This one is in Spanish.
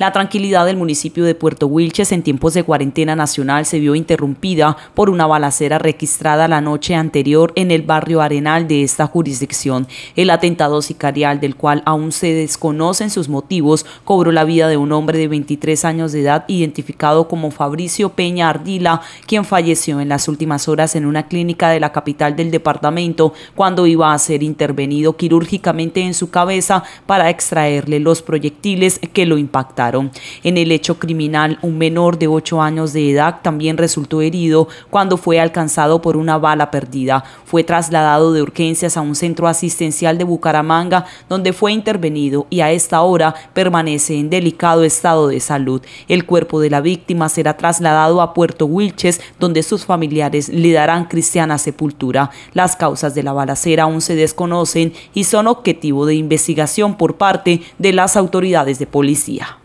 La tranquilidad del municipio de Puerto Wilches en tiempos de cuarentena nacional se vio interrumpida por una balacera registrada la noche anterior en el barrio Arenal de esta jurisdicción. El atentado sicarial, del cual aún se desconocen sus motivos, cobró la vida de un hombre de 23 años de edad identificado como Fabricio Peña Ardila, quien falleció en las últimas horas en una clínica de la capital del departamento cuando iba a ser intervenido quirúrgicamente en su cabeza para extraerle los proyectiles que lo impactaron. En el hecho criminal, un menor de 8 años de edad también resultó herido cuando fue alcanzado por una bala perdida. Fue trasladado de urgencias a un centro asistencial de Bucaramanga, donde fue intervenido y a esta hora permanece en delicado estado de salud. El cuerpo de la víctima será trasladado a Puerto Wilches, donde sus familiares le darán cristiana sepultura. Las causas de la balacera aún se desconocen y son objetivo de investigación por parte de las autoridades de policía.